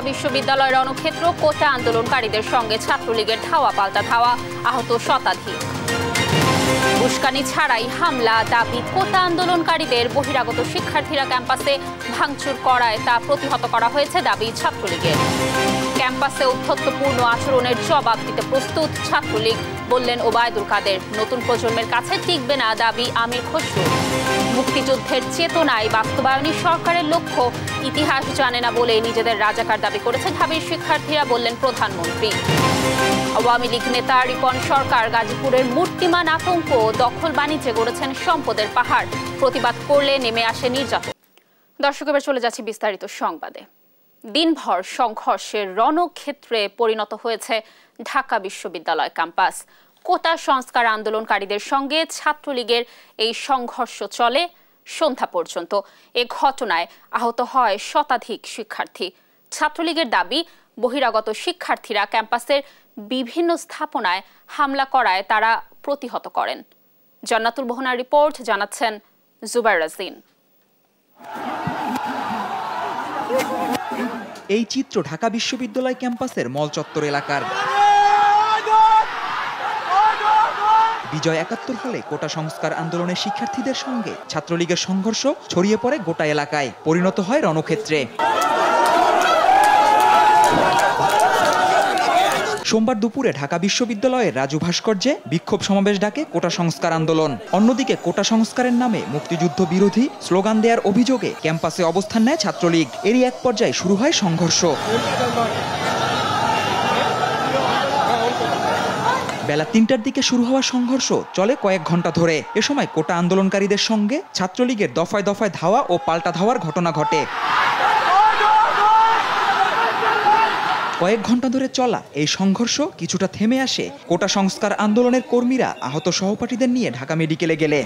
ঢাকা বিশ্ববিদ্যালয়ের রণক্ষেত্র কোটা আন্দোলনকারীদের সঙ্গে ছাত্রলীগের ধাওয়া পাল্টা ধাওয়া আহত শতাধিক উস্কানি ছাড়াই হামলা দাবি কোটা আন্দোলনকারীদের বহিরাগত শিক্ষার্থীরা ক্যাম্পাসে ভাঙচুর করায় তা প্রতিহত করা হয়েছে দাবি ছাত্রলীগের ক্যাম্পাসে উদ্ধত্তপূর্ণ আচরণের জবাব দিতে প্রস্তুত ছাত্রলীগ বললেন ওবায়দুল কাদের নতুন প্রজন্মের কাছে টিকবে না দাবি আমির খসরু মুক্তিযুদ্ধের চেতনায় বাস্তবায়নই সরকারের লক্ষ্য ইতিহাস জানে না বলে নিজেদের রাজাকার দাবি করেছে ঢাবির শিক্ষার্থীরা বললেন প্রধানমন্ত্রী আওয়ামী লীগ নেতা রিপন সরকার গাজীপুরের মূর্তিমান আতঙ্ক দখল বাণিজ্যে গড়েছেন সম্পদের পাহাড় প্রতিবাদ করলে নেমে আসে নির্যাতন দর্শক এবার চলে যাচ্ছি বিস্তারিত সংবাদে দিনভর সংঘর্ষের রণক্ষেত্রে পরিণত হয়েছে ঢাকা বিশ্ববিদ্যালয় ক্যাম্পাস কোটা সংস্কার আন্দোলনকারীদের সঙ্গে ছাত্রলীগের এই সংঘর্ষ চলে সন্ধ্যা পর্যন্ত এ ঘটনায় আহত হয় শতাধিক শিক্ষার্থী ছাত্রলীগের দাবি বহিরাগত শিক্ষার্থীরা ক্যাম্পাসের বিভিন্ন স্থাপনায় হামলা করায় তারা প্রতিহত করেন জন্নাতুল বহনার রিপোর্ট জানাচ্ছেন জুবাইর রাজিন এই চিত্র ঢাকা বিশ্ববিদ্যালয় ক্যাম্পাসের মল চত্বর এলাকার বিজয় একাত্তর হলে কোটা সংস্কার আন্দোলনের শিক্ষার্থীদের সঙ্গে ছাত্রলীগের সংঘর্ষ ছড়িয়ে পড়ে গোটা এলাকায় পরিণত হয় রণক্ষেত্রে সোমবার দুপুরে ঢাকা বিশ্ববিদ্যালয়ের রাজু ভাস্কর্যে বিক্ষোভ সমাবেশ ডাকে কোটা সংস্কার আন্দোলন অন্যদিকে কোটা সংস্কারের নামে মুক্তিযুদ্ধ বিরোধী স্লোগান দেওয়ার অভিযোগে ক্যাম্পাসে অবস্থান নেয় ছাত্রলীগ এরই এক পর্যায়ে শুরু হয় সংঘর্ষ বেলা তিনটার দিকে শুরু হওয়া সংঘর্ষ চলে কয়েক ঘন্টা ধরে এ সময় কোটা আন্দোলনকারীদের সঙ্গে ছাত্রলীগের দফায় দফায় ধাওয়া ও পাল্টা ধাওয়ার ঘটনা ঘটে কয়েক ঘন্টা ধরে চলা এই সংঘর্ষ কিছুটা থেমে আসে কোটা সংস্কার আন্দোলনের কর্মীরা আহত সহপাঠীদের নিয়ে ঢাকা মেডিকেলে গেলে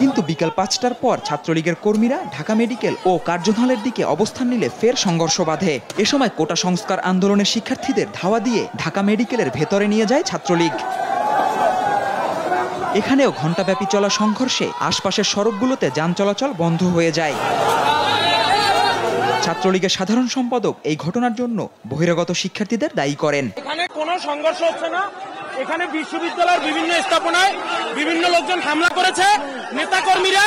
কিন্তু বিকাল পাঁচটার পর ছাত্রলীগের কর্মীরা ঢাকা মেডিকেল ও কার্যধালের দিকে অবস্থান নিলে ফের সংঘর্ষ বাধে এ সময় কোটা সংস্কার আন্দোলনের শিক্ষার্থীদের ধাওয়া দিয়ে ঢাকা মেডিকেলের ভেতরে নিয়ে যায় ছাত্রলীগ এখানেও ঘণ্টাব্যাপী চলা সংঘর্ষে আশপাশের সড়কগুলোতে যান চলাচল বন্ধ হয়ে যায় ছাত্রলীগের সাধারণ সম্পাদক এই ঘটনার জন্য বহিরাগত শিক্ষার্থীদের দায়ী করেন এখানে কোনো সংঘর্ষ হচ্ছে না এখানে বিশ্ববিদ্যালয়ের বিভিন্ন স্থাপনায় বিভিন্ন লোকজন হামলা করেছে নেতা কর্মীরা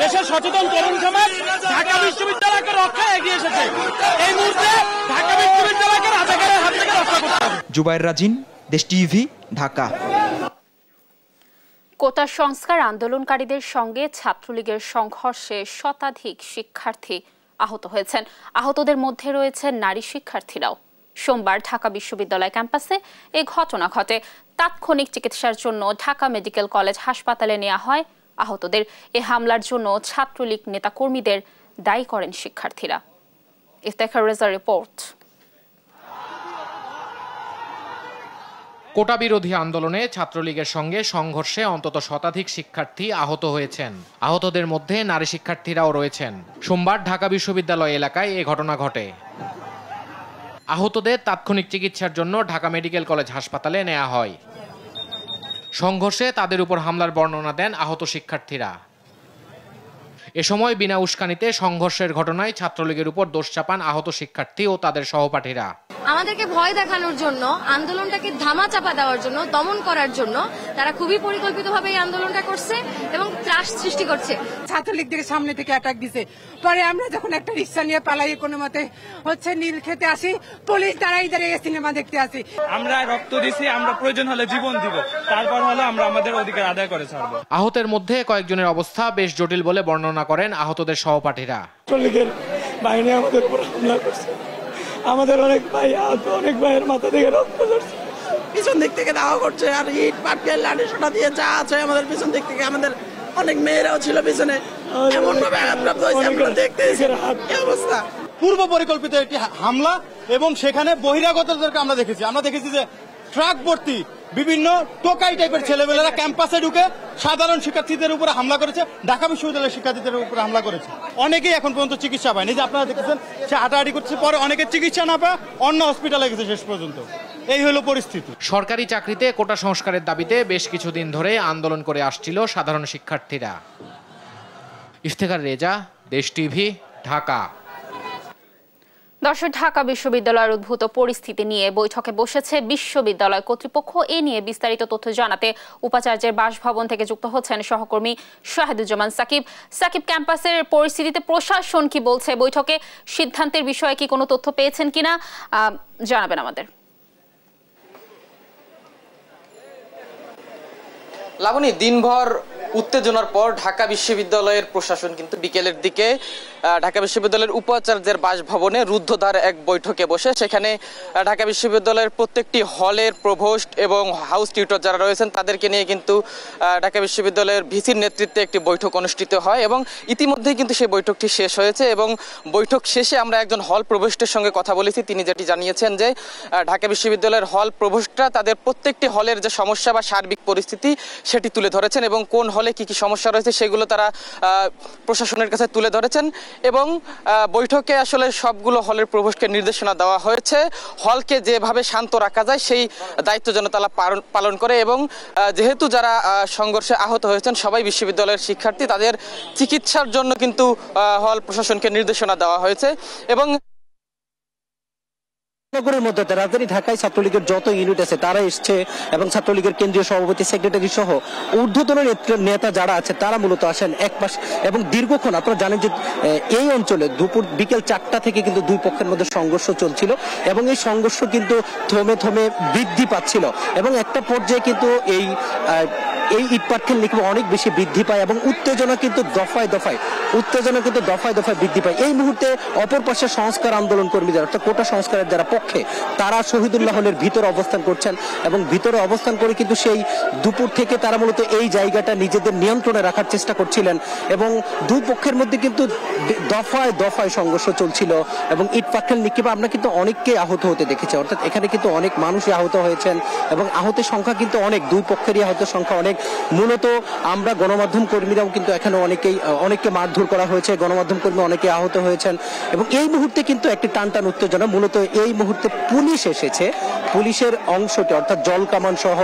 দেশের সচেতন তরুণ সমাজ ঢাকা বিশ্ববিদ্যালয়কে রক্ষা এগিয়ে এসেছে এই মুহূর্তে ঢাকা বিশ্ববিদ্যালয়কে রাজাকারের হাত থেকে রক্ষা করতে জুবাইর রাজিন দেশ টিভি ঢাকা কোটা সংস্কার আন্দোলনকারীদের সঙ্গে ছাত্রলীগের সংঘর্ষে শতাধিক শিক্ষার্থী আহত হয়েছেন আহতদের মধ্যে রয়েছে নারী শিক্ষার্থীরাও সোমবার ঢাকা বিশ্ববিদ্যালয় ক্যাম্পাসে এ ঘটনা ঘটে তাৎক্ষণিক চিকিৎসার জন্য ঢাকা মেডিকেল কলেজ হাসপাতালে নেওয়া হয় আহতদের এ হামলার জন্য ছাত্রলীগ নেতাকর্মীদের দায়ী করেন শিক্ষার্থীরা ইফতেখার রিপোর্ট কোটা বিরোধী আন্দোলনে ছাত্রলীগের সঙ্গে সংঘর্ষে অন্তত শতাধিক শিক্ষার্থী আহত হয়েছেন আহতদের মধ্যে নারী শিক্ষার্থীরাও রয়েছেন সোমবার ঢাকা বিশ্ববিদ্যালয় এলাকায় এ ঘটনা ঘটে আহতদের তাৎক্ষণিক চিকিৎসার জন্য ঢাকা মেডিকেল কলেজ হাসপাতালে নেওয়া হয় সংঘর্ষে তাদের উপর হামলার বর্ণনা দেন আহত শিক্ষার্থীরা এ সময় বিনা উস্কানিতে সংঘর্ষের ঘটনায় ছাত্রলীগের উপর দোষ চাপান আহত শিক্ষার্থী ও তাদের সহপাঠীরা আমাদেরকে ভয় দেখানোর জন্য আন্দোলনটাকে ধামা চাপা দেওয়ার জন্য দমন করার জন্য তারা খুবই পরিকল্পিত ভাবে আন্দোলনটা করছে এবং ত্রাস সৃষ্টি করছে ছাত্রলীগদের সামনে থেকে অ্যাটাক দিছে পরে আমরা যখন একটা রিক্সা নিয়ে পালাই কোন মতে হচ্ছে নীল খেতে আসি পুলিশ দাঁড়াই দাঁড়িয়ে সিনেমা দেখতে আসি আমরা রক্ত দিছি আমরা প্রয়োজন হলে জীবন দিব তারপর হলো আমরা আমাদের অধিকার আদায় করে ছাড়বো আহতের মধ্যে কয়েকজনের অবস্থা বেশ জটিল বলে বর্ণনা বর্ণনা করেন আহতদের সহপাঠীরা চল্লিশের বাহিনী আমাদের উপর হামলা করছে আমাদের অনেক ভাই আহত অনেক ভাইয়ের মাথা থেকে রক্ত ঝরছে পিছন দিক থেকে দাওয়া করছে আর ইট পাটকে লাঠি সোটা দিয়ে যা আছে আমাদের পিছন দিক থেকে আমাদের অনেক মেয়েরাও ছিল পিছনে এমন ভাবে আঘাতপ্রাপ্ত হয়েছে আমরা দেখতেছি অবস্থা পূর্ব পরিকল্পিত একটি হামলা এবং সেখানে বহিরাগতদেরকে আমরা দেখেছি আমরা দেখেছি যে ট্রাক ভর্তি বিভিন্ন টোকাই টাইপের ছেলেমেয়েরা ক্যাম্পাসে ঢুকে সাধারণ শিক্ষার্থীদের উপরে হামলা করেছে ঢাকা বিশ্ববিদ্যালয়ের শিক্ষার্থীদের উপরে হামলা করেছে অনেকেই এখন পর্যন্ত চিকিৎসা পায়নি যে আপনারা দেখেছেন সে হাঁটাহাঁটি করছে পরে অনেকে চিকিৎসা না পায় অন্য হসপিটালে গেছে শেষ পর্যন্ত এই হলো পরিস্থিতি সরকারি চাকরিতে কোটা সংস্কারের দাবিতে বেশ কিছুদিন ধরে আন্দোলন করে আসছিল সাধারণ শিক্ষার্থীরা ইফতেখার রেজা দেশ টিভি ঢাকা দর্শক ঢাকা বিশ্ববিদ্যালয়ের উদ্ভূত পরিস্থিতি নিয়ে বৈঠকে বসেছে বিশ্ববিদ্যালয় কর্তৃপক্ষ এ নিয়ে বিস্তারিত তথ্য জানাতে উপাচার্যের বাসভবন থেকে যুক্ত হচ্ছেন সহকর্মী শাহেদুজ্জামান সাকিব সাকিব ক্যাম্পাসের পরিস্থিতিতে প্রশাসন কি বলছে বৈঠকে সিদ্ধান্তের বিষয়ে কি কোনো তথ্য পেয়েছেন কিনা জানাবেন আমাদের লাবণী দিনভর উত্তেজনার পর ঢাকা বিশ্ববিদ্যালয়ের প্রশাসন কিন্তু বিকেলের দিকে ঢাকা বিশ্ববিদ্যালয়ের উপাচার্যের বাসভবনে রুদ্ধদ্বার এক বৈঠকে বসে সেখানে ঢাকা বিশ্ববিদ্যালয়ের প্রত্যেকটি হলের প্রভোস্ট এবং হাউস টিউটর যারা রয়েছেন তাদেরকে নিয়ে কিন্তু ঢাকা বিশ্ববিদ্যালয়ের ভিসির নেতৃত্বে একটি বৈঠক অনুষ্ঠিত হয় এবং ইতিমধ্যেই কিন্তু সেই বৈঠকটি শেষ হয়েছে এবং বৈঠক শেষে আমরা একজন হল প্রভোস্টের সঙ্গে কথা বলেছি তিনি যেটি জানিয়েছেন যে ঢাকা বিশ্ববিদ্যালয়ের হল প্রভোস্টরা তাদের প্রত্যেকটি হলের যে সমস্যা বা সার্বিক পরিস্থিতি সেটি তুলে ধরেছেন এবং কোন হলে কি কি সমস্যা রয়েছে সেগুলো তারা প্রশাসনের কাছে তুলে ধরেছেন এবং বৈঠকে আসলে সবগুলো হলের প্রভোষকে নির্দেশনা দেওয়া হয়েছে হলকে যেভাবে শান্ত রাখা যায় সেই দায়িত্ব যেন তারা পালন করে এবং যেহেতু যারা সংঘর্ষে আহত হয়েছেন সবাই বিশ্ববিদ্যালয়ের শিক্ষার্থী তাদের চিকিৎসার জন্য কিন্তু হল প্রশাসনকে নির্দেশনা দেওয়া হয়েছে এবং নগরের মধ্যে রাজধানী ঢাকায় ছাত্রলীগের যত ইউনিট আছে তারা এসছে এবং ছাত্রলীগের কেন্দ্রীয় সভাপতি সেক্রেটারি সহ ঊর্ধ্বতন নেতা যারা আছে তারা মূলত আসেন এক মাস এবং দীর্ঘক্ষণ আপনারা জানেন যে এই অঞ্চলে দুপুর বিকেল চারটা থেকে কিন্তু দুই পক্ষের মধ্যে সংঘর্ষ চলছিল এবং এই সংঘর্ষ কিন্তু থমে থমে বৃদ্ধি পাচ্ছিল এবং একটা পর্যায়ে কিন্তু এই এই ইটপাটকেল নিক্ষেপ অনেক বেশি বৃদ্ধি পায় এবং উত্তেজনা কিন্তু দফায় দফায় উত্তেজনা কিন্তু দফায় দফায় বৃদ্ধি পায় এই মুহূর্তে অপর পাশে সংস্কার আন্দোলন কর্মীদের অর্থাৎ কোটা সংস্কারের যারা পক্ষে তারা শহীদুল্লাহ হলের ভিতরে অবস্থান করছেন এবং ভিতরে অবস্থান করে কিন্তু সেই দুপুর থেকে তারা মূলত এই জায়গাটা নিজেদের নিয়ন্ত্রণে রাখার চেষ্টা করছিলেন এবং পক্ষের মধ্যে কিন্তু দফায় দফায় সংঘর্ষ চলছিল এবং ইট পাখেল নিক্ষেপে আমরা কিন্তু অনেককে আহত হতে দেখেছি অর্থাৎ এখানে কিন্তু অনেক মানুষই আহত হয়েছেন এবং আহতের সংখ্যা কিন্তু অনেক দুই পক্ষেরই আহত সংখ্যা অনেক মূলত আমরা গণমাধ্যম কর্মীরাও কিন্তু এখানে অনেকেই অনেককে মারধর করা হয়েছে গণমাধ্যম কর্মী অনেকে আহত হয়েছেন এবং এই মুহূর্তে কিন্তু একটি টান টান উত্তেজনা মূলত এই মুহূর্তে মুহূর্তে পুলিশ এসেছে পুলিশের অংশটি অর্থাৎ জল কামান সহ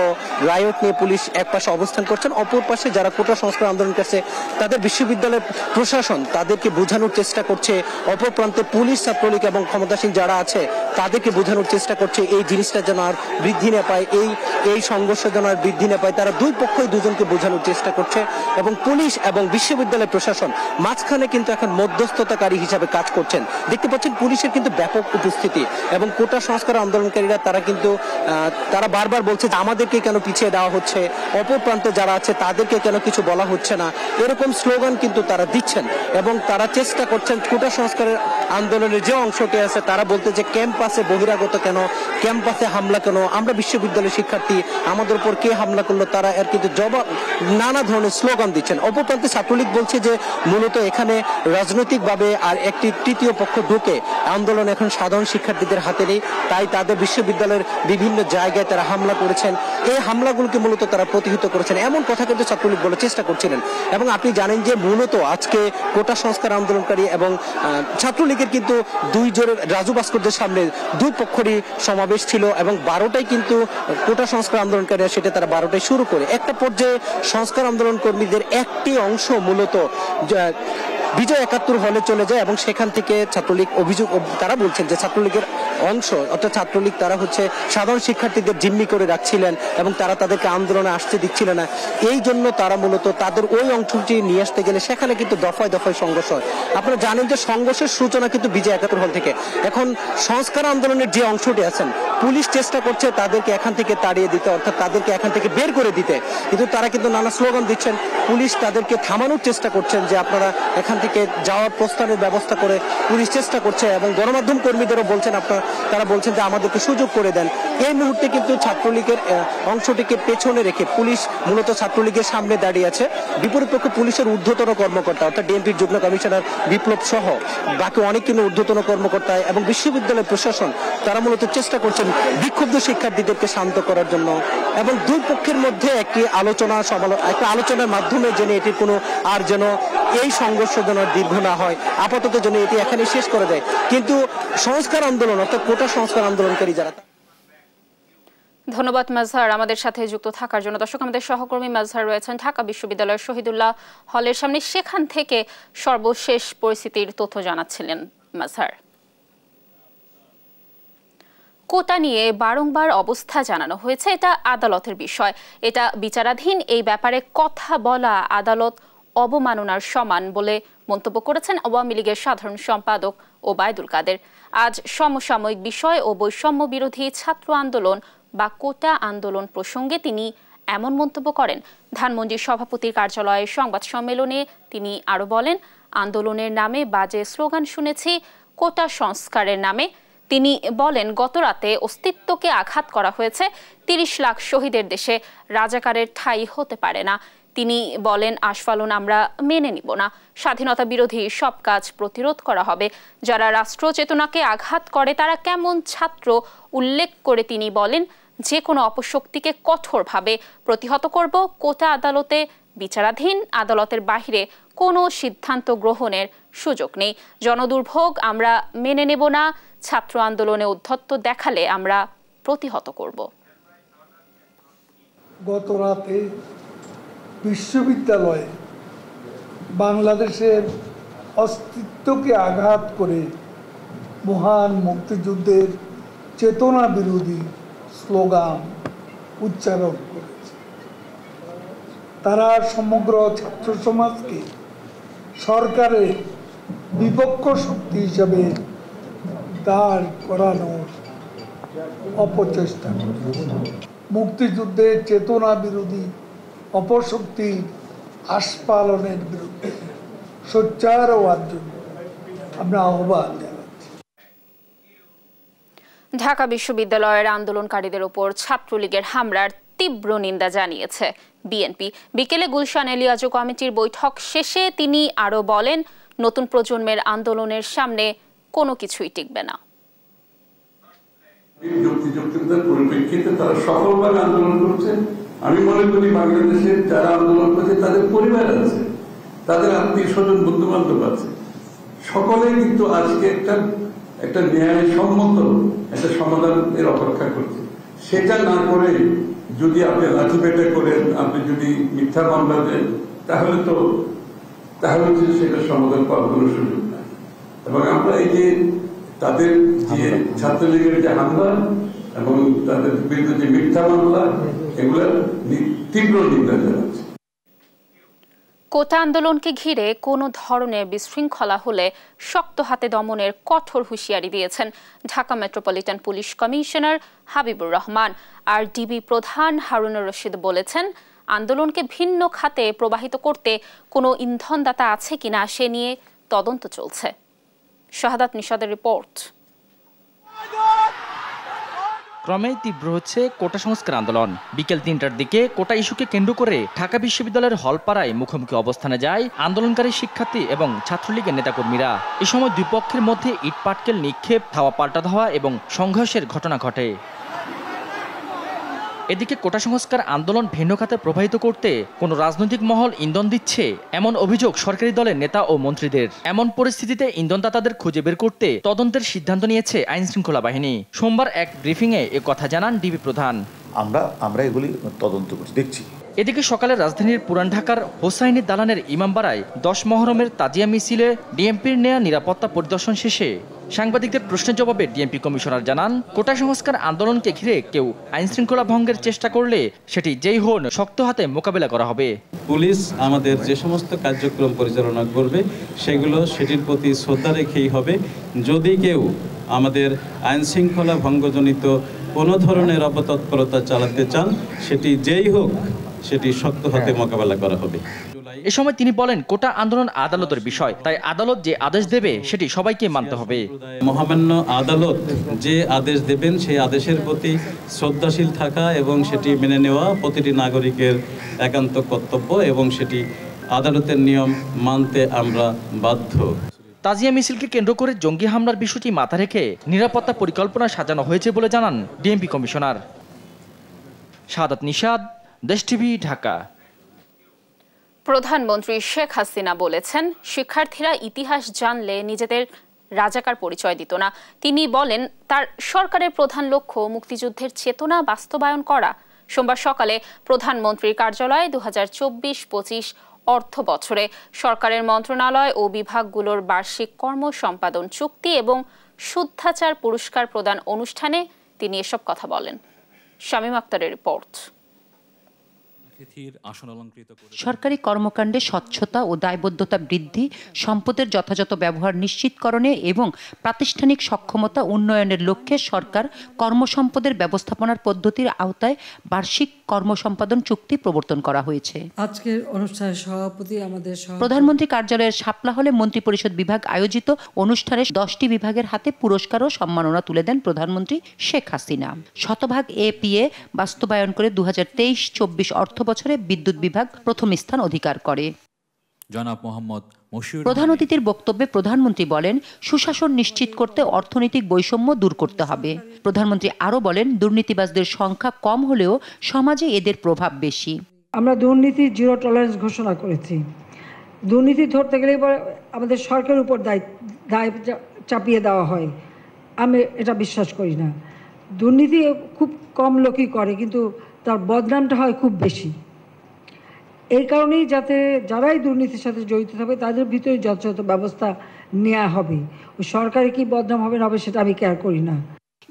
রায়ট নিয়ে পুলিশ এক পাশে অবস্থান করছেন অপর পাশে যারা কোটা সংস্কার আন্দোলন করছে তাদের বিশ্ববিদ্যালয়ের প্রশাসন তাদেরকে বোঝানোর চেষ্টা করছে অপর প্রান্তে পুলিশ ছাত্রলীগ এবং ক্ষমতাসীন যারা আছে তাদেরকে বোঝানোর চেষ্টা করছে এই জিনিসটা যেন আর বৃদ্ধি না পায় এই এই সংঘর্ষ যেন আর বৃদ্ধি না পায় তারা দুই পক্ষই দুজনকে বোঝানোর চেষ্টা করছে এবং পুলিশ এবং বিশ্ববিদ্যালয় প্রশাসন মাঝখানে কিন্তু এখন মধ্যস্থতাকারী হিসাবে কাজ করছেন দেখতে পাচ্ছেন পুলিশের কিন্তু ব্যাপক উপস্থিতি এবং কোটা সংস্কার আন্দোলনকারীরা তারা কিন্তু তারা বারবার বলছে যে আমাদেরকে কেন পিছিয়ে দেওয়া হচ্ছে অপর প্রান্তে যারা আছে তাদেরকে কেন কিছু বলা হচ্ছে না এরকম স্লোগান কিন্তু তারা দিচ্ছেন এবং তারা চেষ্টা করছেন কোটা সংস্কারের আন্দোলনের যে অংশটি আছে তারা বলতে যে ক্যাম্পাসে বহিরাগত কেন ক্যাম্পাসে হামলা কেন আমরা বিশ্ববিদ্যালয়ের শিক্ষার্থী আমাদের উপর কে হামলা করলো তারা এর কিন্তু জবাব নানা ধরনের স্লোগান দিচ্ছেন প্রান্তে ছাত্রলীগ বলছে যে মূলত এখানে রাজনৈতিকভাবে আর একটি তৃতীয় পক্ষ ঢুকে আন্দোলন এখন সাধারণ শিক্ষার্থীদের হাতে থাকেনি তাই তাদের বিশ্ববিদ্যালয়ের বিভিন্ন জায়গায় তারা হামলা করেছেন এই হামলাগুলোকে মূলত তারা প্রতিহিত করেছেন এমন কথা কিন্তু ছাত্রলীগ বলার চেষ্টা করছিলেন এবং আপনি জানেন যে মূলত আজকে কোটা সংস্কার আন্দোলনকারী এবং ছাত্রলীগের কিন্তু দুই জোরের রাজু ভাস্করদের সামনে দুই পক্ষেরই সমাবেশ ছিল এবং বারোটায় কিন্তু কোটা সংস্কার আন্দোলনকারীরা সেটা তারা বারোটায় শুরু করে একটা পর্যায়ে সংস্কার আন্দোলন কর্মীদের একটি অংশ মূলত বিজয় একাত্তর হলে চলে যায় এবং সেখান থেকে ছাত্রলীগ অভিযোগ তারা বলছেন যে ছাত্রলীগের অংশ অর্থাৎ ছাত্রলীগ তারা হচ্ছে সাধারণ শিক্ষার্থীদের জিম্মি করে রাখছিলেন এবং তারা তাদেরকে আন্দোলনে আসতে দিচ্ছিল না এই জন্য তারা মূলত তাদের ওই অংশটি নিয়ে আসতে গেলে সেখানে কিন্তু দফায় দফায় সংঘর্ষ হয় আপনারা জানেন যে সংঘর্ষের সূচনা কিন্তু বিজয় একাত্তর হল থেকে এখন সংস্কার আন্দোলনের যে অংশটি আছেন পুলিশ চেষ্টা করছে তাদেরকে এখান থেকে তাড়িয়ে দিতে অর্থাৎ তাদেরকে এখান থেকে বের করে দিতে কিন্তু তারা কিন্তু নানা স্লোগান দিচ্ছেন পুলিশ তাদেরকে থামানোর চেষ্টা করছেন যে আপনারা এখান থেকে যাওয়ার প্রস্থানের ব্যবস্থা করে পুলিশ চেষ্টা করছে এবং গণমাধ্যম কর্মীদেরও বলছেন আপনারা তারা বলছেন যে আমাদেরকে সুযোগ করে দেন এই মুহূর্তে কিন্তু ছাত্রলীগের অংশটিকে পেছনে রেখে পুলিশ মূলত ছাত্রলীগের সামনে দাঁড়িয়ে আছে বিপরীত পক্ষে পুলিশের ঊর্ধ্বতন কর্মকর্তা অর্থাৎ ডিএমপির যুগ্ম কমিশনার বিপ্লব সহ বাকি অনেক কিন্তু ঊর্ধ্বতন কর্মকর্তা এবং বিশ্ববিদ্যালয় প্রশাসন তারা মূলত চেষ্টা করছেন বিক্ষুব্ধ শিক্ষার্থীদেরকে শান্ত করার জন্য এবং দুই পক্ষের মধ্যে একটি আলোচনা একটা আলোচনার মাধ্যমে যেন এটি কোনো আর যেন এই সংঘর্ষ যেন দীর্ঘ না হয় আপাতত যেন এটি এখানে শেষ করে দেয় কিন্তু সংস্কার আন্দোলন কোটা সংস্কার আন্দোলনকারী যারা ধন্যবাদ মাজহার আমাদের সাথে যুক্ত থাকার জন্য দর্শক আমাদের সহকর্মী মাজহার রয়েছেন ঢাকা বিশ্ববিদ্যালয়ের শহীদুল্লাহ হলের সামনে সেখান থেকে সর্বশেষ পরিস্থিতির তথ্য জানাচ্ছিলেন মাজহার কোটা নিয়ে বারংবার অবস্থা জানানো হয়েছে এটা আদালতের বিষয় এটা বিচারাধীন এই ব্যাপারে কথা বলা আদালত অবমাননার সমান বলে মন্তব্য করেছেন আওয়ামী লীগের সাধারণ সম্পাদক ওবায়দুল কাদের আজ সমসাময়িক বিষয় ও বৈষম্য বিরোধী ছাত্র আন্দোলন বা কোটা আন্দোলন প্রসঙ্গে তিনি এমন মন্তব্য করেন ধানমন্ডির সভাপতির কার্যালয়ে সংবাদ সম্মেলনে তিনি আরও বলেন আন্দোলনের নামে বাজে স্লোগান শুনেছি কোটা সংস্কারের নামে তিনি বলেন গতরাতে অস্তিত্বকে আঘাত করা হয়েছে তিরিশ লাখ শহীদের দেশে রাজাকারের ঠাই হতে পারে না তিনি বলেন আশফালন আমরা মেনে নিব না স্বাধীনতা বিরোধী সব কাজ প্রতিরোধ করা হবে যারা রাষ্ট্র চেতনাকে আঘাত করে তারা কেমন ছাত্র উল্লেখ করে তিনি বলেন যে কোনো অপশক্তিকে কঠোরভাবে প্রতিহত করব কোটা আদালতে বিচারাধীন আদালতের বাহিরে কোনো সিদ্ধান্ত গ্রহণের সুযোগ নেই জনদুর্ভোগ আমরা মেনে নেব না ছাত্র আন্দোলনে উদ্ধত্ত দেখালে আমরা প্রতিহত করব গত রাতে বিশ্ববিদ্যালয়ে বাংলাদেশের অস্তিত্বকে আঘাত করে মহান মুক্তিযুদ্ধের চেতনা বিরোধী স্লোগান উচ্চারণ করেছে তারা সমগ্র ছাত্র সমাজকে সরকারের বিপক্ষ শক্তি হিসাবে দাঁড় করানোর অপচেষ্টা মুক্তিযুদ্ধের চেতনা বিরোধী অপশক্তি আস্পালনের বিরুদ্ধে সোচ্চার হওয়ার জন্য আমরা আহ্বান ঢাকা বিশ্ববিদ্যালয়ের আন্দোলনকারীদের উপর ছাত্রলীগের হামলার তীব্র নিন্দা জানিয়েছে বিএনপি বিকেলে গুলশান এলিয়াজো কমিটির বৈঠক শেষে তিনি আরও বলেন নতুন প্রজন্মের আন্দোলনের সামনে কোনো কিছুই টিকবে না পরিপ্রেক্ষিতে তারা সফলভাবে আন্দোলন করছে আমি মনে করি বাংলাদেশের যারা আন্দোলন করছে তাদের পরিবার আছে তাদের আত্মীয় স্বজন বন্ধু বান্ধব আছে সকলে কিন্তু আজকে একটা একটা ন্যায় সম্মত একটা সমাধানের অপেক্ষা করছে সেটা না করে যদি আপনি পেটে করেন আপনি যদি মিথ্যা মামলা দেন তাহলে তো তাহলে তো সেটা সমাধান পাওয়ার কোনো সুযোগ নাই এবং আমরা এই যে তাদের যে ছাত্রলীগের যে হামলা এবং তাদের বিরুদ্ধে যে মিথ্যা মামলা এগুলা তীব্র নিন্দা জানাচ্ছে কোটা আন্দোলনকে ঘিরে কোনো ধরনের বিশৃঙ্খলা হলে শক্ত হাতে দমনের কঠোর হুঁশিয়ারি দিয়েছেন Dhaka Metropolitan Police commissioner Habibur Rahman আর ডিবি প্রধান হারুনুর রশিদ বলেছেন আন্দোলনকে ভিন্ন খাতে প্রবাহিত করতে কোনো ইন্ধনদাতা আছে কিনা সে নিয়ে তদন্ত চলছে শাহাদাত নিষাদের রিপোর্ট ক্রমেই তীব্র হচ্ছে কোটা সংস্কার আন্দোলন বিকেল তিনটার দিকে কোটা ইস্যুকে কেন্দ্র করে ঢাকা বিশ্ববিদ্যালয়ের হলপাড়ায় মুখোমুখি অবস্থানে যায় আন্দোলনকারী শিক্ষার্থী এবং ছাত্রলীগের নেতাকর্মীরা এ সময় দুই পক্ষের মধ্যে ইটপাটকেল নিক্ষেপ ধাওয়া পাল্টা ধাওয়া এবং সংঘর্ষের ঘটনা ঘটে এদিকে কোটা সংস্কার আন্দোলন ভিন্ন খাতে প্রবাহিত করতে কোনো রাজনৈতিক মহল ইন্ধন দিচ্ছে এমন অভিযোগ সরকারি দলের নেতা ও মন্ত্রীদের এমন পরিস্থিতিতে ইন্ধনদাতাদের খুঁজে বের করতে তদন্তের সিদ্ধান্ত নিয়েছে আইন শৃঙ্খলা বাহিনী সোমবার এক ব্রিফিংয়ে এ কথা জানান ডিবি প্রধান আমরা আমরা এগুলি তদন্ত করছি দেখছি এদিকে সকালে রাজধানীর পুরান ঢাকার হোসাইনি দালানের ইমামবাড়ায় দশ মহরমের তাজিয়া মিছিলে ডিএমপির নেয়া নিরাপত্তা পরিদর্শন শেষে সাংবাদিকদের প্রশ্নের জবাবে ডিএমপি কমিশনার জানান কোটা সংস্কার আন্দোলনকে ঘিরে কেউ আইনশৃঙ্খলা ভঙ্গের চেষ্টা করলে সেটি যেই হন শক্ত হাতে মোকাবেলা করা হবে পুলিশ আমাদের যে সমস্ত কার্যক্রম পরিচালনা করবে সেগুলো সেটির প্রতি শ্রদ্ধা রেখেই হবে যদি কেউ আমাদের আইনশৃঙ্খলা ভঙ্গজনিত কোনো ধরনের অপতৎপরতা চালাতে চান সেটি যেই হোক সেটি শক্ত হাতে হ্যাঁ। মোকাবেলা করা হবে এ সময় তিনি বলেন কোটা আন্দোলন আদালতের বিষয় তাই আদালত যে আদেশ দেবে সেটি সবাইকে মানতে হবে মহামান্য আদালত যে আদেশ দেবেন সেই আদেশের প্রতি শ্রদ্ধাশীল থাকা এবং সেটি মেনে নেওয়া প্রতিটি নাগরিকের একান্ত কর্তব্য এবং সেটি আদালতের নিয়ম মানতে আমরা বাধ্য তাজিয়া মিছিলকে কেন্দ্র করে জঙ্গি হামলার বিষয়টি মাথা রেখে নিরাপত্তা পরিকল্পনা সাজানো হয়েছে বলে জানান ডিএমপি কমিশনার সাদাত নিষাদ দেশ টিভি ঢাকা প্রধানমন্ত্রী শেখ হাসিনা বলেছেন শিক্ষার্থীরা ইতিহাস জানলে নিজেদের রাজাকার পরিচয় দিত না তিনি বলেন তার সরকারের প্রধান লক্ষ্য মুক্তিযুদ্ধের চেতনা বাস্তবায়ন করা সোমবার সকালে প্রধানমন্ত্রীর কার্যালয়ে দু হাজার চব্বিশ পঁচিশ অর্থ বছরে সরকারের মন্ত্রণালয় ও বিভাগগুলোর বার্ষিক কর্ম সম্পাদন চুক্তি এবং শুদ্ধাচার পুরস্কার প্রদান অনুষ্ঠানে তিনি এসব কথা বলেন শামীম আক্তারের রিপোর্ট সরকারি কর্মকাণ্ডে স্বচ্ছতা ও দায়বদ্ধতা বৃদ্ধি সম্পদের যথাযথ ব্যবহার নিশ্চিতকরণে এবং প্রাতিষ্ঠানিক সক্ষমতা উন্নয়নের লক্ষ্যে সরকার কর্মসম্পদের ব্যবস্থাপনার পদ্ধতির আওতায় বার্ষিক কর্মসম্পাদন চুক্তি প্রবর্তন করা হয়েছে আজকের অনুষ্ঠানের সভাপতি আমাদের প্রধানমন্ত্রী কার্যালয়ের সাপলা হলে মন্ত্রিপরিষদ বিভাগ আয়োজিত অনুষ্ঠানে দশটি বিভাগের হাতে পুরস্কার ও সম্মাননা তুলে দেন প্রধানমন্ত্রী শেখ হাসিনা শতভাগ এপিএ বাস্তবায়ন করে দু হাজার তেইশ চব্বিশ অর্থ অর্থবছরে বিদ্যুৎ বিভাগ প্রথম স্থান অধিকার করে জনাব মোহাম্মদ প্রধান অতিথির বক্তব্যে প্রধানমন্ত্রী বলেন সুশাসন নিশ্চিত করতে অর্থনৈতিক বৈষম্য দূর করতে হবে প্রধানমন্ত্রী আরও বলেন দুর্নীতিবাজদের সংখ্যা কম হলেও সমাজে এদের প্রভাব বেশি আমরা দুর্নীতি জিরো টলারেন্স ঘোষণা করেছি দুর্নীতি ধরতে গেলে আমাদের সরকারের উপর দায় দায় চাপিয়ে দেওয়া হয় আমি এটা বিশ্বাস করি না দুর্নীতি খুব কম লোকই করে কিন্তু তার বদনামটা হয় খুব বেশি এই কারণেই যাতে যারাই দুর্নীতির সাথে জড়িত থাকবে তাদের ভিতরে যথাযথ ব্যবস্থা নেওয়া হবে সরকারে কি বদনাম হবে না হবে সেটা আমি কেয়ার করি না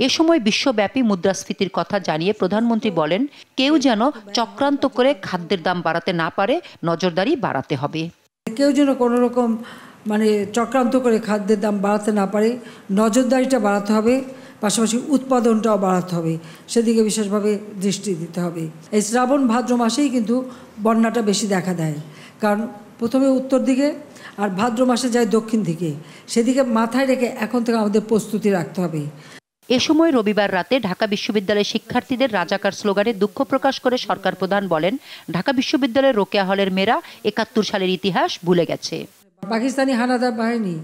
এ সময় বিশ্বব্যাপী মুদ্রাস্ফীতির কথা জানিয়ে প্রধানমন্ত্রী বলেন কেউ যেন চক্রান্ত করে খাদ্যের দাম বাড়াতে না পারে নজরদারি বাড়াতে হবে কেউ যেন কোনো রকম মানে চক্রান্ত করে খাদ্যের দাম বাড়াতে না পারে নজরদারিটা বাড়াতে হবে পাশাপাশি উৎপাদনটাও বাড়াতে হবে সেদিকে বিশেষভাবে দৃষ্টি দিতে হবে এই শ্রাবণ ভাদ্র মাসেই কিন্তু বন্যাটা বেশি দেখা দেয় কারণ প্রথমে উত্তর দিকে আর ভাদ্র মাসে যায় দক্ষিণ দিকে সেদিকে মাথায় রেখে এখন থেকে আমাদের প্রস্তুতি রাখতে হবে এ সময় রবিবার রাতে ঢাকা বিশ্ববিদ্যালয়ের শিক্ষার্থীদের রাজাকার স্লোগানে দুঃখ প্রকাশ করে সরকার প্রধান বলেন ঢাকা বিশ্ববিদ্যালয়ের রোকেয়া হলের মেয়েরা একাত্তর সালের ইতিহাস ভুলে গেছে পাকিস্তানি হানাদার বাহিনী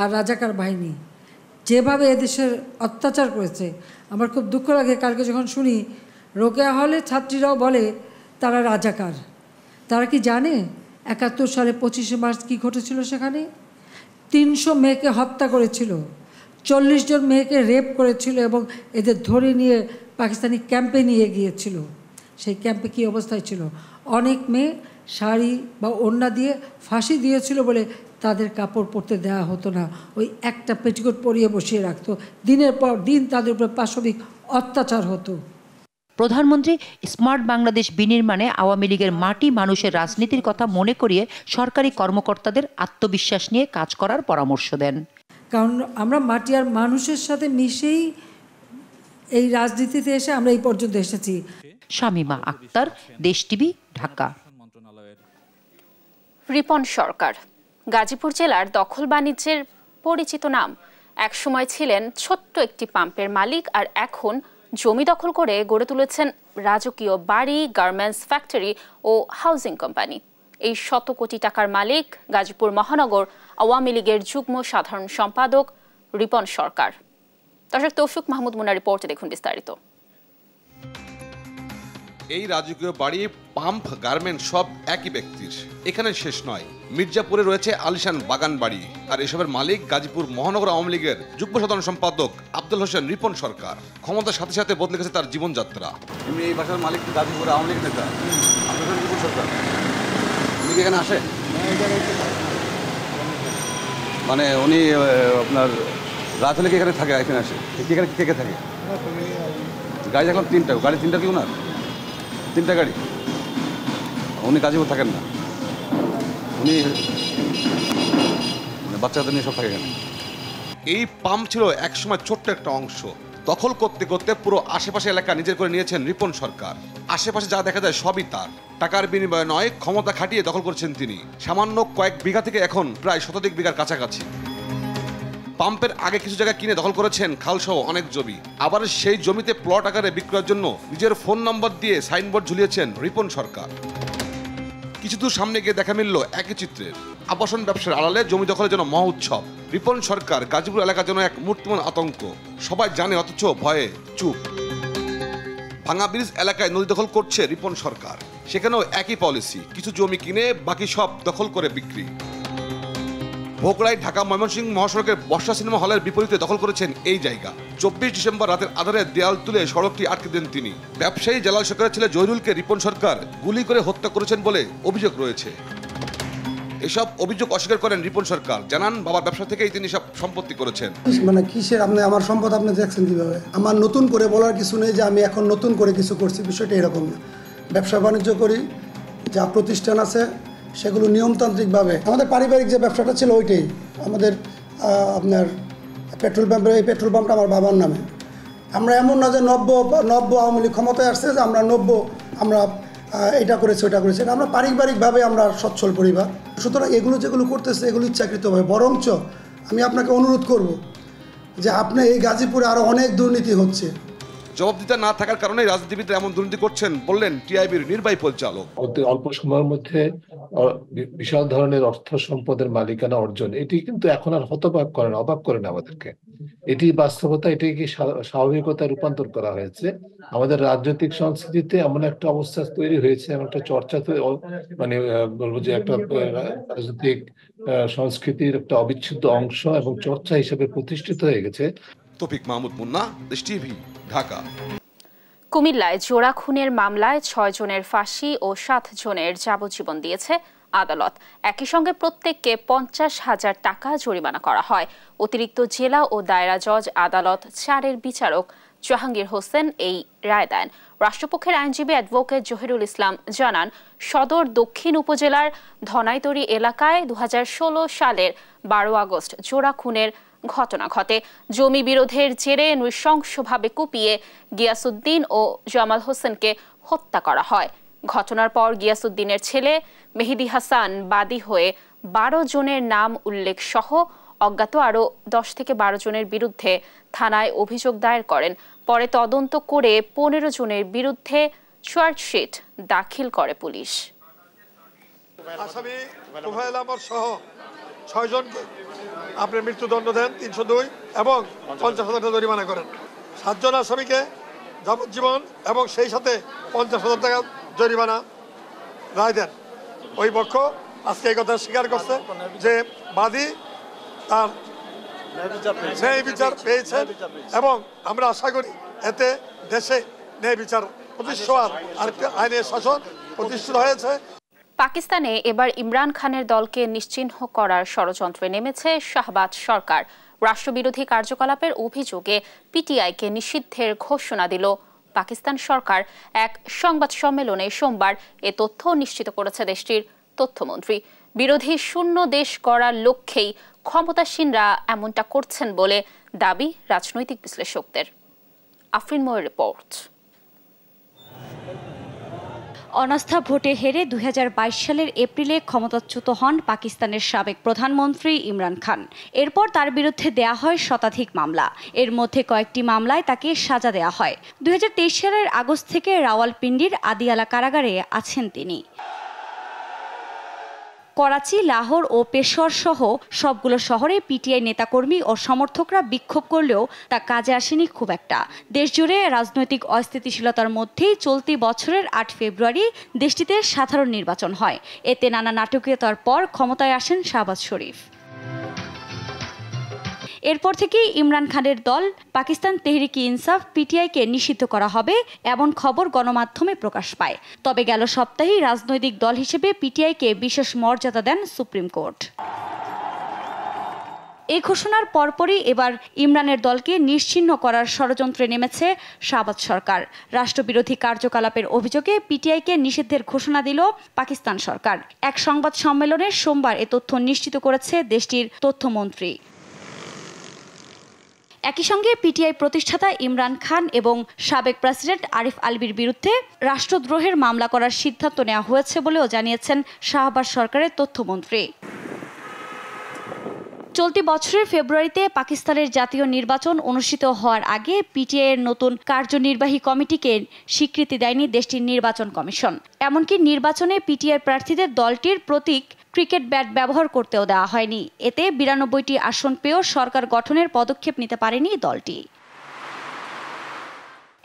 আর রাজাকার বাহিনী যেভাবে এদেশের অত্যাচার করেছে আমার খুব দুঃখ লাগে কালকে যখন শুনি রোকেয়া হলে ছাত্রীরাও বলে তারা রাজাকার তারা কি জানে একাত্তর সালে পঁচিশে মার্চ কি ঘটেছিল সেখানে তিনশো মেয়েকে হত্যা করেছিল চল্লিশ জন মেয়েকে রেপ করেছিল এবং এদের ধরে নিয়ে পাকিস্তানি ক্যাম্পে নিয়ে গিয়েছিল সেই ক্যাম্পে কী অবস্থায় ছিল অনেক মেয়ে শাড়ি বা ওড়না দিয়ে ফাঁসি দিয়েছিল বলে তাদের কাপড় পরতে দেওয়া হতো না ওই একটা পেটিকোট পরিয়ে বসিয়ে রাখতো দিনের পর দিন তাদের উপরে পাশবিক অত্যাচার হতো প্রধানমন্ত্রী স্মার্ট বাংলাদেশ বিনির্মাণে আওয়ামী লীগের মাটি মানুষের রাজনীতির কথা মনে করিয়ে সরকারি কর্মকর্তাদের আত্মবিশ্বাস নিয়ে কাজ করার পরামর্শ দেন কারণ আমরা মাটি আর মানুষের সাথে মিশেই এই রাজনীতিতে এসে আমরা এই পর্যন্ত এসেছি শামিমা আক্তার দেশ টিভি ঢাকা রিপন সরকার গাজীপুর জেলার দখল বাণিজ্যের পরিচিত নাম একসময় ছিলেন ছোট্ট একটি পাম্পের মালিক আর এখন জমি দখল করে গড়ে তুলেছেন রাজকীয় বাড়ি গার্মেন্টস ফ্যাক্টরি ও হাউজিং কোম্পানি এই শত কোটি টাকার মালিক গাজীপুর মহানগর আওয়ামী লীগের যুগ্ম সাধারণ সম্পাদক রিপন সরকার দর্শক তৌফিক মাহমুদ মুনা রিপোর্টে দেখুন বিস্তারিত এই রাজকীয় বাড়ি পাম্প গার্মেন্ট সব একই ব্যক্তির এখানে শেষ নয় মির্জাপুরে রয়েছে আলিশান বাগান বাড়ি আর এসবের মালিক গাজীপুর মহানগর আওয়ামী লীগের যুগ্ম সাধারণ সম্পাদক আব্দুল হোসেন রিপন সরকার ক্ষমতার সাথে সাথে বদলে গেছে তার জীবনযাত্রা এমনি এই বাসার মালিক গাজীপুর আওয়ামী লীগ নেতা আব্দুল হোসেন রিপন সরকার উনি এখানে আসে মানে উনি আপনার রাত হলে কি এখানে থাকে এখানে আসে এখানে কে কে থাকে গাড়ি দেখলাম তিনটা গাড়ি তিনটা কি ওনার তিনটা গাড়ি উনি গাজীপুর থাকেন না উনি মানে বাচ্চাদের নিয়ে সব থাকে এই পাম্প ছিল একসময় ছোট্ট একটা অংশ দখল করতে করতে পুরো আশেপাশে এলাকা নিজের করে নিয়েছেন রিপন সরকার আশেপাশে যা দেখা যায় সবই তার টাকার বিনিময়ে নয় ক্ষমতা খাটিয়ে দখল করছেন তিনি সামান্য কয়েক বিঘা থেকে এখন প্রায় শতাধিক বিঘার কাছাকাছি পাম্পের আগে কিছু জায়গা কিনে দখল করেছেন খালসহ অনেক জমি আবার সেই জমিতে প্লট আকারে বিক্রয়ের জন্য নিজের ফোন নম্বর দিয়ে সাইনবোর্ড ঝুলিয়েছেন রিপন সরকার কিছু দূর সামনে গিয়ে দেখা মিলল একই চিত্রের আবাসন ব্যবসার আড়ালে জমি দখলের জন্য মহা উৎসব রিপন সরকার গাজীপুর এলাকার জন্য এক মূর্তিমান আতঙ্ক সবাই জানে অথচ ভয়ে চুপ ভাঙা ব্রিজ এলাকায় নদী দখল করছে রিপন সরকার সেখানেও একই পলিসি কিছু জমি কিনে বাকি সব দখল করে বিক্রি ভোগড়ায় ঢাকা ময়মনসিংহ মহাসড়কের বর্ষা সিনেমা হলের বিপরীতে দখল করেছেন এই জায়গা চব্বিশ ডিসেম্বর রাতের আধারে দেয়াল তুলে সড়কটি আটকে দেন তিনি ব্যবসায়ী জালাল সরকারের ছেলে জহিরুলকে রিপন সরকার গুলি করে হত্যা করেছেন বলে অভিযোগ রয়েছে এসব অভিযোগ অস্বীকার করেন রিপন সরকার জানান বাবার ব্যবসা থেকেই তিনি সব সম্পত্তি করেছেন মানে কিসের আপনি আমার সম্পদ আপনি দেখছেন কিভাবে আমার নতুন করে বলার কিছু নেই যে আমি এখন নতুন করে কিছু করছি বিষয়টা এরকম না ব্যবসা বাণিজ্য করি যা প্রতিষ্ঠান আছে সেগুলো নিয়মতান্ত্রিকভাবে আমাদের পারিবারিক যে ব্যবসাটা ছিল ওইটাই আমাদের আপনার পেট্রোল পাম্পের এই পেট্রোল পাম্পটা আমার বাবার নামে আমরা এমন না যে নব্য নব্য আওয়ামী লীগ ক্ষমতায় আসছে যে আমরা নব্য আমরা এটা করেছি ওটা করেছি আমরা পারিবারিকভাবে আমরা সচ্ছল পরিবার সুতরাং এগুলো যেগুলো করতেছে এগুলো ইচ্ছাকৃতভাবে বরঞ্চ আমি আপনাকে অনুরোধ করব যে আপনি এই গাজীপুরে আরও অনেক দুর্নীতি হচ্ছে দিতে না থাকার কারণে রাজনীতিবিদরা এমন দুর্নীতি করছেন বললেন টিআইবির নির্বাহী পরিচালক অতি অল্প সময়ের মধ্যে বিশাল ধরনের অর্থ সম্পদের মালিকানা অর্জন এটি কিন্তু এখন আর হতবাক করে না অবাক করে না আমাদেরকে এটি বাস্তবতা কি স্বাভাবিকতায় রূপান্তর করা হয়েছে আমাদের রাজনৈতিক সংস্কৃতিতে এমন একটা অবস্থা তৈরি হয়েছে এমন একটা চর্চা মানে বলবো যে একটা রাজনৈতিক সংস্কৃতির একটা অবিচ্ছেদ্য অংশ এবং চর্চা হিসেবে প্রতিষ্ঠিত হয়ে গেছে তপিক মাহমুদ মুন্না দেশ টিভি ঢাকা কুমিল্লায় জোড়া খুনের মামলায় ছয় জনের ফাঁসি ও সাত জনের যাবজ্জীবন দিয়েছে আদালত একই সঙ্গে প্রত্যেককে পঞ্চাশ হাজার টাকা জরিমানা করা হয় অতিরিক্ত জেলা ও দায়রা জজ আদালত চারের বিচারক জাহাঙ্গীর হোসেন এই রায় দেন রাষ্ট্রপক্ষের আইনজীবী অ্যাডভোকেট জহিরুল ইসলাম জানান সদর দক্ষিণ উপজেলার ধনাইতরি এলাকায় দু সালের বারো আগস্ট জোড়া খুনের ঘটনা ঘটে জমি বিরোধের জেরে নৃশংসভাবে কুপিয়ে গিয়াসুদ্দিন ও জামাল হোসেনকে হত্যা করা হয় ঘটনার পর গিয়াসুদ্দিনের ছেলে মেহেদি হাসান বাদী হয়ে বারো জনের নাম উল্লেখ সহ অজ্ঞাত আরও দশ থেকে বারো জনের বিরুদ্ধে থানায় অভিযোগ দায়ের করেন পরে তদন্ত করে পনেরো জনের বিরুদ্ধে চার্জশিট দাখিল করে পুলিশ আসামি সহ ছয়জনকে আপনি মৃত্যুদণ্ড দেন তিনশো দুই এবং পঞ্চাশ হাজার টাকা জরিমানা করেন সাতজন আসামিকে যাবজ্জীবন এবং সেই সাথে পঞ্চাশ হাজার টাকা জরিমানা রায় দেন ওই পক্ষ আজকে এই কথা স্বীকার করছে যে বাদী তার ন্যায় বিচার পেয়েছেন এবং আমরা আশা করি এতে দেশে ন্যায় বিচার প্রতিষ্ঠা আর আইনের শাসন প্রতিষ্ঠিত হয়েছে পাকিস্তানে এবার ইমরান খানের দলকে নিশ্চিহ্ন করার ষড়যন্ত্রে নেমেছে শাহবাজ সরকার রাষ্ট্রবিরোধী কার্যকলাপের অভিযোগে পিটিআইকে নিষিদ্ধের ঘোষণা দিল পাকিস্তান সরকার এক সংবাদ সম্মেলনে সোমবার এ তথ্য নিশ্চিত করেছে দেশটির তথ্যমন্ত্রী বিরোধী শূন্য দেশ করার লক্ষ্যেই ক্ষমতাসীনরা এমনটা করছেন বলে দাবি রাজনৈতিক বিশ্লেষকদের আফরিন রিপোর্ট অনাস্থা ভোটে হেরে দু সালের এপ্রিলে ক্ষমতাচ্যুত হন পাকিস্তানের সাবেক প্রধানমন্ত্রী ইমরান খান এরপর তার বিরুদ্ধে দেয়া হয় শতাধিক মামলা এর মধ্যে কয়েকটি মামলায় তাকে সাজা দেয়া হয় দু সালের আগস্ট থেকে রাওয়ালপিন্ডির আদিয়ালা কারাগারে আছেন তিনি করাচি লাহোর ও পেশোয়ার সহ সবগুলো শহরে পিটিআই নেতাকর্মী ও সমর্থকরা বিক্ষোভ করলেও তা কাজে আসেনি খুব একটা দেশজুড়ে রাজনৈতিক অস্থিতিশীলতার মধ্যেই চলতি বছরের আট ফেব্রুয়ারি দেশটিতে সাধারণ নির্বাচন হয় এতে নানা নাটকীয়তার পর ক্ষমতায় আসেন শাহবাজ শরীফ এরপর থেকেই ইমরান খানের দল পাকিস্তান তেহরিকি ইনসাফ পিটিআইকে নিষিদ্ধ করা হবে এমন খবর গণমাধ্যমে প্রকাশ পায় তবে গেল সপ্তাহেই রাজনৈতিক দল হিসেবে পিটিআইকে বিশেষ মর্যাদা দেন সুপ্রিম কোর্ট এই ঘোষণার পরপরই এবার ইমরানের দলকে নিশ্চিহ্ন করার ষড়যন্ত্রে নেমেছে শাবাজ সরকার রাষ্ট্রবিরোধী কার্যকলাপের অভিযোগে পিটিআইকে নিষিদ্ধের ঘোষণা দিল পাকিস্তান সরকার এক সংবাদ সম্মেলনে সোমবার এ তথ্য নিশ্চিত করেছে দেশটির তথ্যমন্ত্রী একই সঙ্গে পিটিআই প্রতিষ্ঠাতা ইমরান খান এবং সাবেক প্রেসিডেন্ট আরিফ আলবির বিরুদ্ধে রাষ্ট্রদ্রোহের মামলা করার সিদ্ধান্ত নেওয়া হয়েছে বলেও জানিয়েছেন শাহবাজ সরকারের তথ্যমন্ত্রী চলতি বছরের ফেব্রুয়ারিতে পাকিস্তানের জাতীয় নির্বাচন অনুষ্ঠিত হওয়ার আগে পিটিআই এর নতুন কার্যনির্বাহী কমিটিকে স্বীকৃতি দেয়নি দেশটির নির্বাচন কমিশন এমনকি নির্বাচনে পিটিআই প্রার্থীদের দলটির প্রতীক ক্রিকেট ব্যাট ব্যবহার করতেও দেওয়া হয়নি এতে বিরানব্বইটি আসন পেয়েও সরকার গঠনের পদক্ষেপ নিতে পারেনি দলটি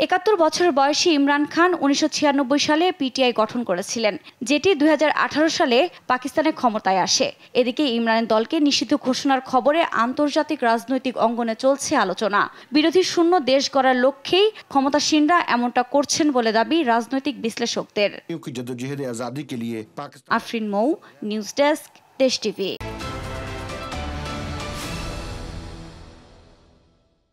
একাত্তর বছর বয়সী ইমরান খান উনিশশো সালে পিটিআই গঠন করেছিলেন যেটি দুই সালে পাকিস্তানে ক্ষমতায় আসে এদিকে ইমরানের দলকে নিষিদ্ধ ঘোষণার খবরে আন্তর্জাতিক রাজনৈতিক অঙ্গনে চলছে আলোচনা বিরোধী শূন্য দেশ গড়ার লক্ষ্যেই ক্ষমতাসীনরা এমনটা করছেন বলে দাবি রাজনৈতিক বিশ্লেষকদের Afrin Mou news desk Desh TV